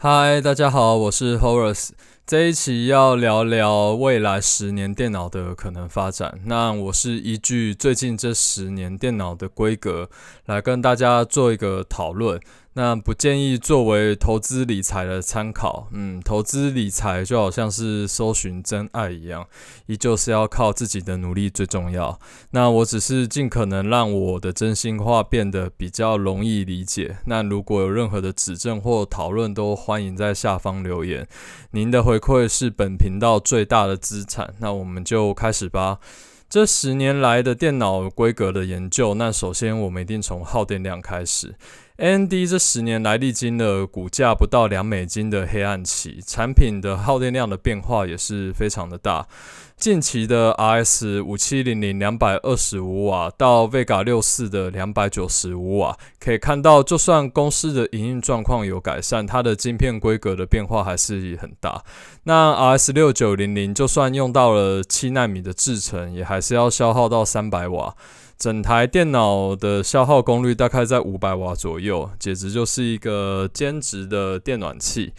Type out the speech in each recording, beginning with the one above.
嗨，大家好，我是 h o r a c e 这一期要聊聊未来十年电脑的可能发展。那我是依据最近这十年电脑的规格来跟大家做一个讨论。那不建议作为投资理财的参考。嗯，投资理财就好像是搜寻真爱一样，依旧是要靠自己的努力最重要。那我只是尽可能让我的真心话变得比较容易理解。那如果有任何的指正或讨论，都欢迎在下方留言。您的回馈是本频道最大的资产。那我们就开始吧。这十年来的电脑规格的研究，那首先我们一定从耗电量开始。n v d 这十年来历经了股价不到两美金的黑暗期，产品的耗电量的变化也是非常的大。近期的 R5700 s 225瓦到 Vega 64的295瓦，可以看到，就算公司的营运状况有改善，它的晶片规格的变化还是很大。那 R6900 s 就算用到了七纳米的制程，也还是要消耗到三百瓦。整台电脑的消耗功率大概在五百瓦左右，简直就是一个兼职的电暖器。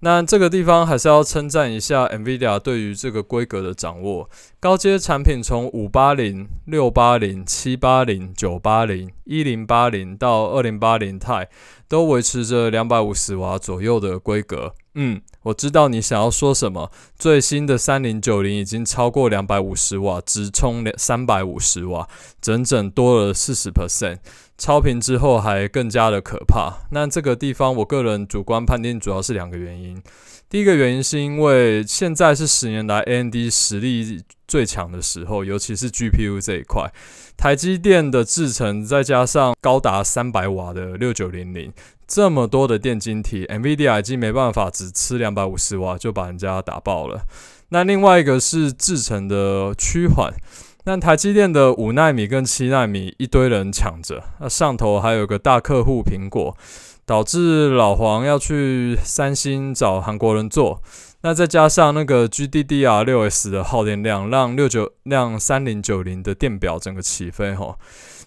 那这个地方还是要称赞一下 Nvidia 对于这个规格的掌握。高阶产品从五八零、六八零、七八零、九八零、一零八零到二零八零 Ti。都维持着两百五十瓦左右的规格。嗯，我知道你想要说什么。最新的三零九零已经超过两百五十瓦直充三百五十瓦，整整多了四十 percent。超频之后还更加的可怕。那这个地方，我个人主观判定主要是两个原因。第一个原因是因为现在是十年来 A M D 实力最强的时候，尤其是 G P U 这一块，台积电的制程再加上高达三百瓦的六九零零，这么多的电晶体，M V D I 已经没办法只吃两百五十瓦就把人家打爆了。那另外一个是制程的趋缓，那台积电的五纳米跟七纳米一堆人抢着，那上头还有个大客户苹果。导致老黄要去三星找韩国人做，那再加上那个 GDDR6S 的耗电量，让六九让三零九零的电表整个起飞吼。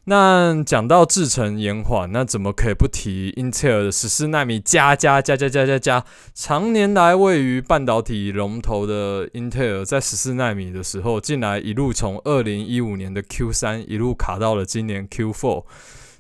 那讲到制程延缓，那怎么可以不提英特尔的十四纳米加加加加加加加？常年来位于半导体龙头的英特尔，在十四纳米的时候，进来一路从二零一五年的 Q3 一路卡到了今年 Q4，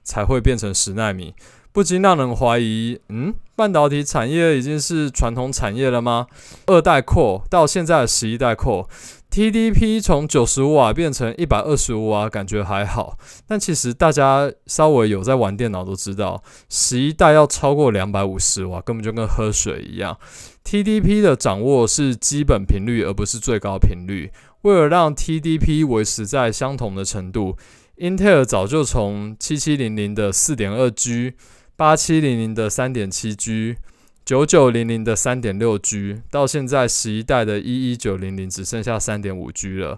才会变成十纳米。不禁让人怀疑，嗯，半导体产业已经是传统产业了吗？二代扩到现在的十一代扩 t d p 从九十五瓦变成一百二十五瓦，感觉还好。但其实大家稍微有在玩电脑都知道，十一代要超过两百五十瓦，根本就跟喝水一样。TDP 的掌握是基本频率，而不是最高频率。为了让 TDP 维持在相同的程度英特尔早就从七七零零的四点二 G。八七零零的三点七 G，九九零零的三点六 G，到现在十一代的一一九零零只剩下三点五 G 了。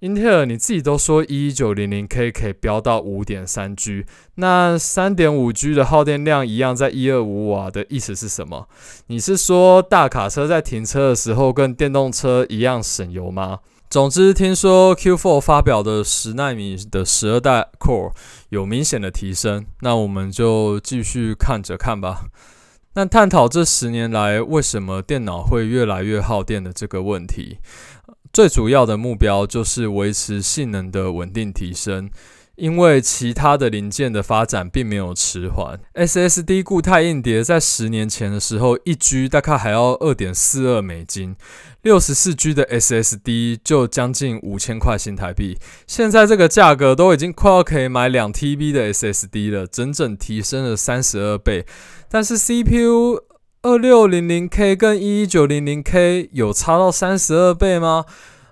英特尔你自己都说一一九零零 K 可以飙到五点三 G，那三点五 G 的耗电量一样在一二五瓦的意思是什么？你是说大卡车在停车的时候跟电动车一样省油吗？总之，听说 Q4 发表的十纳米的十二代 Core 有明显的提升，那我们就继续看着看吧。那探讨这十年来为什么电脑会越来越耗电的这个问题，最主要的目标就是维持性能的稳定提升。因为其他的零件的发展并没有迟缓，SSD 固态硬碟在十年前的时候，一 G 大概还要二点四二美金，六十四 G 的 SSD 就将近五千块新台币。现在这个价格都已经快要可以买两 TB 的 SSD 了，整整提升了三十二倍。但是 CPU 二六零零 K 跟一一九零零 K 有差到三十二倍吗？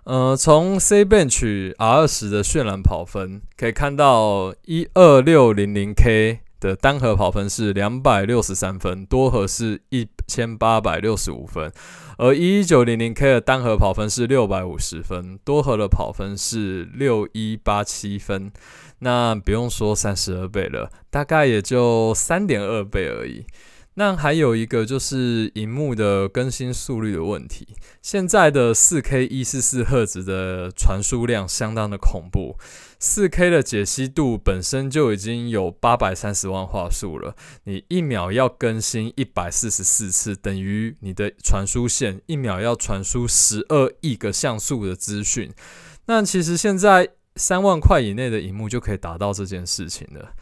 呃，从 C Bench R 十的渲染跑分可以看到，一二六零零 K 的单核跑分是两百六十三分，多核是一千八百六十五分；而一一九零零 K 的单核跑分是六百五十分，多核的跑分是六一八七分。那不用说三十二倍了，大概也就三点二倍而已。那还有一个就是荧幕的更新速率的问题。现在的四 K 一四四赫兹的传输量相当的恐怖。四 K 的解析度本身就已经有八百三十万画素了，你一秒要更新一百四十四次，等于你的传输线一秒要传输十二亿个像素的资讯。那其实现在三万块以内的荧幕就可以达到这件事情了。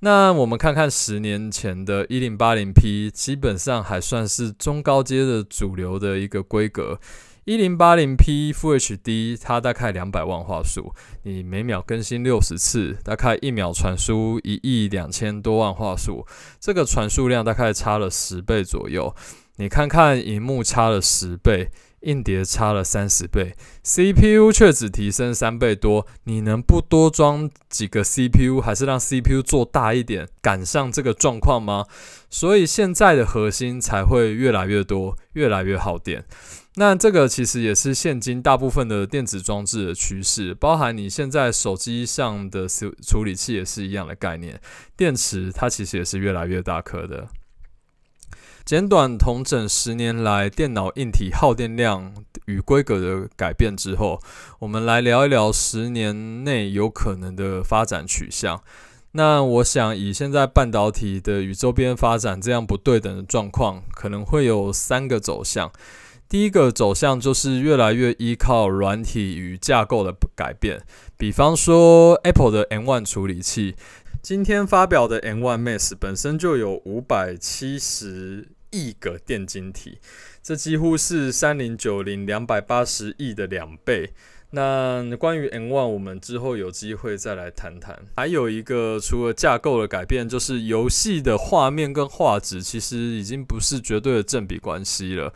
那我们看看十年前的 1080P，基本上还算是中高阶的主流的一个规格。1080P Full HD，它大概两百万画素，你每秒更新六十次，大概一秒传输一亿两千多万画素，这个传输量大概差了十倍左右。你看看，荧幕差了十倍，硬碟差了三十倍，CPU 却只提升三倍多。你能不多装几个 CPU，还是让 CPU 做大一点赶上这个状况吗？所以现在的核心才会越来越多，越来越耗电。那这个其实也是现今大部分的电子装置的趋势，包含你现在手机上的处理器也是一样的概念。电池它其实也是越来越大颗的。简短同整十年来电脑硬体耗电量与规格的改变之后，我们来聊一聊十年内有可能的发展取向。那我想以现在半导体的与周边发展这样不对等的状况，可能会有三个走向。第一个走向就是越来越依靠软体与架构的改变，比方说 Apple 的 M1 处理器，今天发表的 M1 m a x 本身就有五百七十。亿个电晶体，这几乎是三零九零两百八十亿的两倍。那关于 N One，我们之后有机会再来谈谈。还有一个，除了架构的改变，就是游戏的画面跟画质其实已经不是绝对的正比关系了。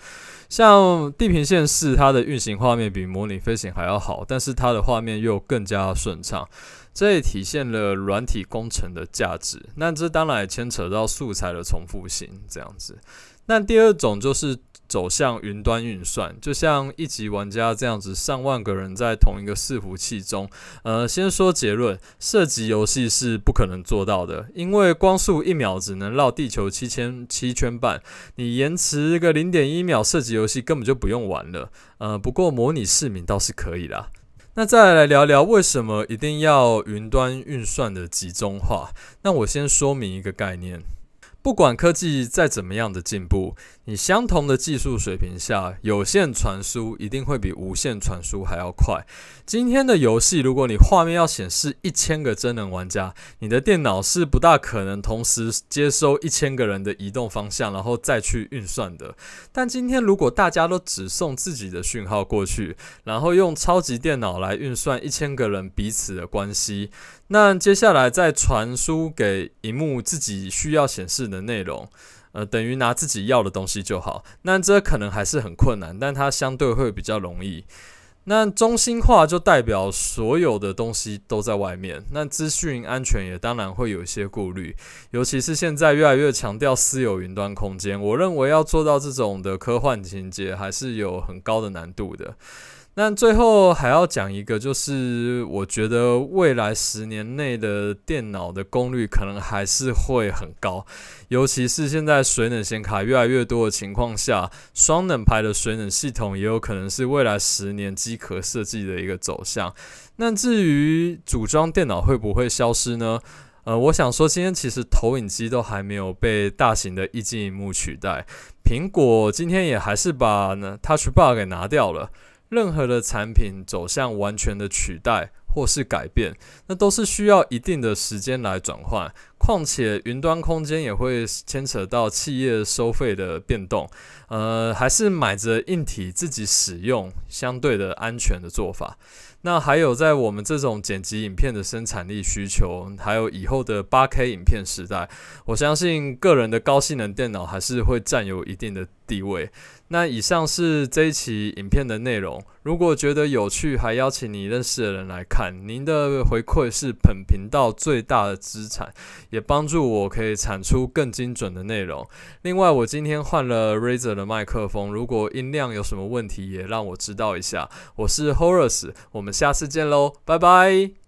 像《地平线四》，它的运行画面比《模拟飞行》还要好，但是它的画面又更加顺畅。这也体现了软体工程的价值，那这当然牵扯到素材的重复性这样子。那第二种就是走向云端运算，就像一级玩家这样子，上万个人在同一个伺服器中。呃，先说结论，射击游戏是不可能做到的，因为光速一秒只能绕地球七千七圈半，你延迟个零点一秒，射击游戏根本就不用玩了。呃，不过模拟市民倒是可以啦。那再来聊聊为什么一定要云端运算的集中化？那我先说明一个概念，不管科技再怎么样的进步。你相同的技术水平下，有线传输一定会比无线传输还要快。今天的游戏，如果你画面要显示一千个真人玩家，你的电脑是不大可能同时接收一千个人的移动方向，然后再去运算的。但今天如果大家都只送自己的讯号过去，然后用超级电脑来运算一千个人彼此的关系，那接下来再传输给荧幕自己需要显示的内容。呃，等于拿自己要的东西就好，那这可能还是很困难，但它相对会比较容易。那中心化就代表所有的东西都在外面，那资讯安全也当然会有一些顾虑，尤其是现在越来越强调私有云端空间，我认为要做到这种的科幻情节，还是有很高的难度的。那最后还要讲一个，就是我觉得未来十年内的电脑的功率可能还是会很高，尤其是现在水冷显卡越来越多的情况下，双冷排的水冷系统也有可能是未来十年机壳设计的一个走向。那至于组装电脑会不会消失呢？呃，我想说今天其实投影机都还没有被大型的液晶幕取代，苹果今天也还是把 Touch Bar 给拿掉了。任何的产品走向完全的取代或是改变，那都是需要一定的时间来转换。况且，云端空间也会牵扯到企业收费的变动，呃，还是买着硬体自己使用，相对的安全的做法。那还有，在我们这种剪辑影片的生产力需求，还有以后的 8K 影片时代，我相信个人的高性能电脑还是会占有一定的地位。那以上是这一期影片的内容。如果觉得有趣，还邀请你认识的人来看。您的回馈是本频道最大的资产。也帮助我可以产出更精准的内容。另外，我今天换了 Razer 的麦克风，如果音量有什么问题，也让我知道一下。我是 h o r a c e 我们下次见喽，拜拜。